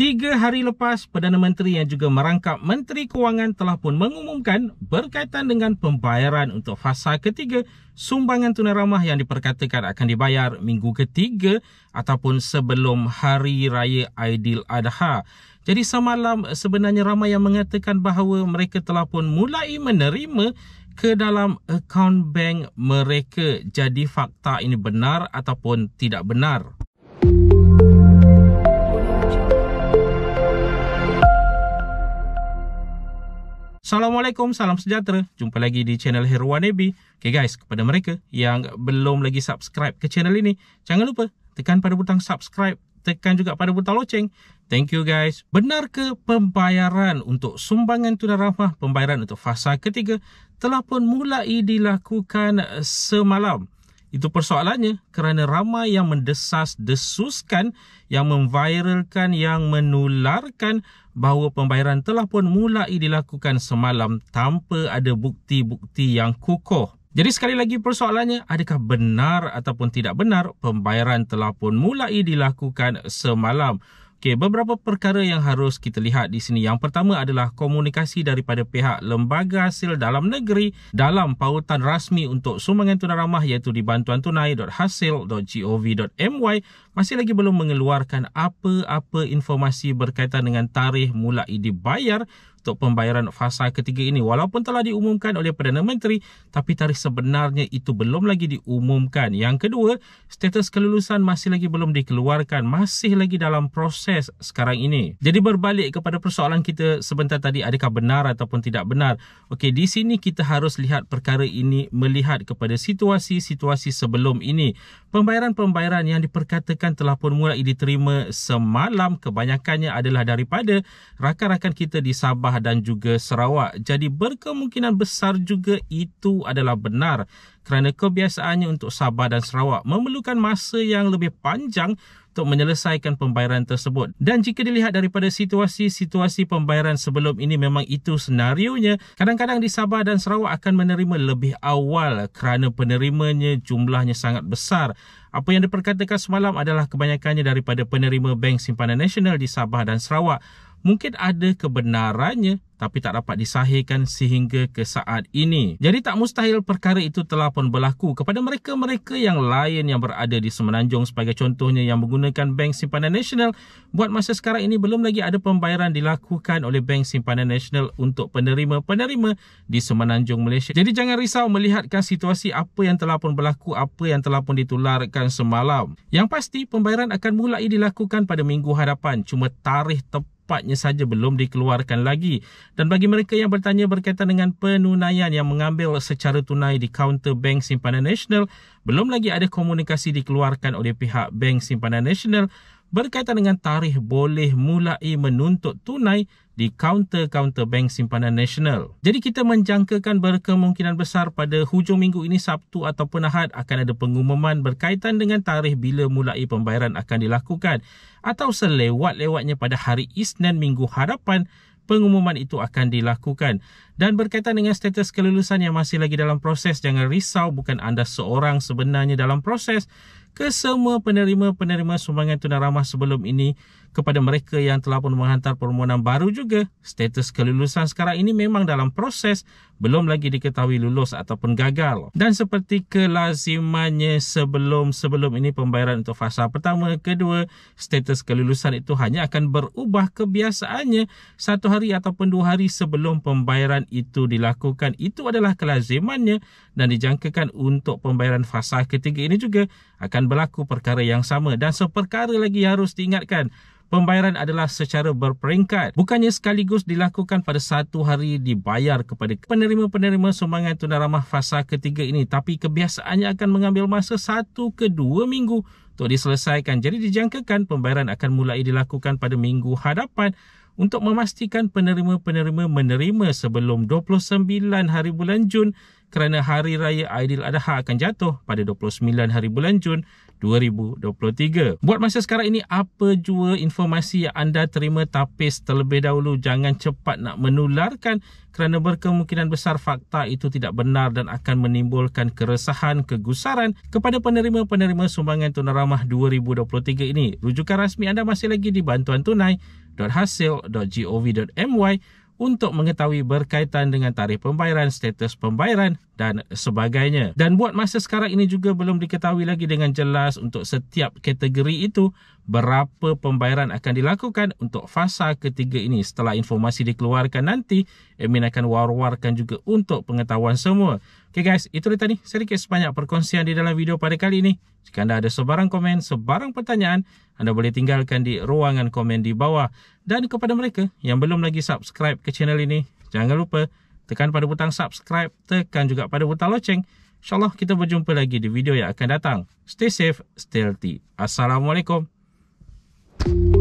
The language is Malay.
Tiga hari lepas, Perdana Menteri yang juga merangkap Menteri Kewangan telah pun mengumumkan berkaitan dengan pembayaran untuk fasa ketiga sumbangan tunai ramah yang diperkatakan akan dibayar minggu ketiga ataupun sebelum Hari Raya Adha. Jadi semalam sebenarnya ramai yang mengatakan bahawa mereka telah pun mulai menerima ke dalam akaun bank mereka. Jadi fakta ini benar ataupun tidak benar? Assalamualaikum, salam sejahtera. Jumpa lagi di channel Heruan Ebi. Okay guys, kepada mereka yang belum lagi subscribe ke channel ini, jangan lupa tekan pada butang subscribe, tekan juga pada butang loceng. Thank you guys. Benar ke pembayaran untuk sumbangan tunai rahmah, pembayaran untuk fasa ketiga telah pun mulai dilakukan semalam? Itu persoalannya kerana ramai yang mendesas, desuskan, yang memviralkan, yang menularkan bahawa pembayaran telah pun mulai dilakukan semalam tanpa ada bukti-bukti yang kukuh. Jadi sekali lagi persoalannya adakah benar ataupun tidak benar pembayaran telah pun mulai dilakukan semalam. Okay, beberapa perkara yang harus kita lihat di sini. Yang pertama adalah komunikasi daripada pihak lembaga hasil dalam negeri dalam pautan rasmi untuk sumbangan tunai ramah iaitu di bantuantunai.hasil.gov.my masih lagi belum mengeluarkan apa-apa informasi berkaitan dengan tarikh mulai dibayar untuk pembayaran fasa ketiga ini walaupun telah diumumkan oleh Perdana Menteri tapi tarikh sebenarnya itu belum lagi diumumkan. Yang kedua, status kelulusan masih lagi belum dikeluarkan, masih lagi dalam proses sekarang ini. Jadi berbalik kepada persoalan kita sebentar tadi adakah benar ataupun tidak benar. Okey, di sini kita harus lihat perkara ini melihat kepada situasi-situasi sebelum ini. Pembayaran-pembayaran yang diperkatakan telah pun mulai diterima semalam kebanyakannya adalah daripada rakan-rakan kita di Sabah Sabah dan juga Sarawak. Jadi berkemungkinan besar juga itu adalah benar kerana kebiasaannya untuk Sabah dan Sarawak memerlukan masa yang lebih panjang untuk menyelesaikan pembayaran tersebut. Dan jika dilihat daripada situasi-situasi pembayaran sebelum ini memang itu senarionya, kadang-kadang di Sabah dan Sarawak akan menerima lebih awal kerana penerimanya jumlahnya sangat besar. Apa yang diperkatakan semalam adalah kebanyakannya daripada penerima Bank Simpanan Nasional di Sabah dan Sarawak mungkin ada kebenarannya tapi tak dapat disahihkan sehingga ke saat ini. Jadi tak mustahil perkara itu telah pun berlaku kepada mereka-mereka yang lain yang berada di Semenanjung sebagai contohnya yang menggunakan Bank Simpanan Nasional. Buat masa sekarang ini belum lagi ada pembayaran dilakukan oleh Bank Simpanan Nasional untuk penerima-penerima di Semenanjung Malaysia. Jadi jangan risau melihatkan situasi apa yang telah pun berlaku, apa yang telah pun ditularkan semalam. Yang pasti pembayaran akan mulai dilakukan pada minggu hadapan. Cuma tarikh tepat sepatnya saja belum dikeluarkan lagi. Dan bagi mereka yang bertanya berkaitan dengan penunaian yang mengambil secara tunai di kaunter Bank Simpanan Nasional, belum lagi ada komunikasi dikeluarkan oleh pihak Bank Simpanan Nasional berkaitan dengan tarikh boleh mulai menuntut tunai di kaunter-kaunter bank simpanan nasional. Jadi kita menjangkakan berkemungkinan besar pada hujung minggu ini Sabtu atau Ahad akan ada pengumuman berkaitan dengan tarikh bila mulai pembayaran akan dilakukan atau selewat-lewatnya pada hari Isnin minggu hadapan pengumuman itu akan dilakukan. Dan berkaitan dengan status kelulusan yang masih lagi dalam proses, jangan risau bukan anda seorang sebenarnya dalam proses ke semua penerima-penerima sumbangan tunai ramah sebelum ini kepada mereka yang telah pun menghantar permohonan baru juga. Status kelulusan sekarang ini memang dalam proses belum lagi diketahui lulus ataupun gagal. Dan seperti kelazimannya sebelum-sebelum ini pembayaran untuk fasa pertama, kedua, status kelulusan itu hanya akan berubah kebiasaannya satu hari ataupun dua hari sebelum pembayaran itu dilakukan. Itu adalah kelazimannya dan dijangkakan untuk pembayaran fasa ketiga ini juga akan akan berlaku perkara yang sama dan seperkara lagi harus diingatkan Pembayaran adalah secara berperingkat. Bukannya sekaligus dilakukan pada satu hari dibayar kepada penerima-penerima sumbangan tunai ramah fasa ketiga ini. Tapi kebiasaannya akan mengambil masa satu ke dua minggu untuk diselesaikan. Jadi dijangkakan pembayaran akan mulai dilakukan pada minggu hadapan untuk memastikan penerima-penerima menerima sebelum 29 hari bulan Jun kerana Hari Raya Aidil Adha akan jatuh pada 29 hari bulan Jun 2023. Buat masa sekarang ini apa jua informasi yang anda terima tapis terlebih dahulu jangan cepat nak menularkan kerana berkemungkinan besar fakta itu tidak benar dan akan menimbulkan keresahan kegusaran kepada penerima-penerima sumbangan tunai ramah 2023 ini. Rujukan rasmi anda masih lagi di bantuan tunai hasil.gov.my untuk mengetahui berkaitan dengan tarikh pembayaran, status pembayaran dan sebagainya. Dan buat masa sekarang ini juga belum diketahui lagi dengan jelas untuk setiap kategori itu berapa pembayaran akan dilakukan untuk fasa ketiga ini. Setelah informasi dikeluarkan nanti, Emin akan war-warkan juga untuk pengetahuan semua. Okay guys, itu itulah tadi sedikit sebanyak perkongsian di dalam video pada kali ini. Jika anda ada sebarang komen, sebarang pertanyaan, anda boleh tinggalkan di ruangan komen di bawah. Dan kepada mereka yang belum lagi subscribe ke channel ini, jangan lupa tekan pada butang subscribe, tekan juga pada butang loceng. InsyaAllah kita berjumpa lagi di video yang akan datang. Stay safe, stay healthy. Assalamualaikum. Thank you.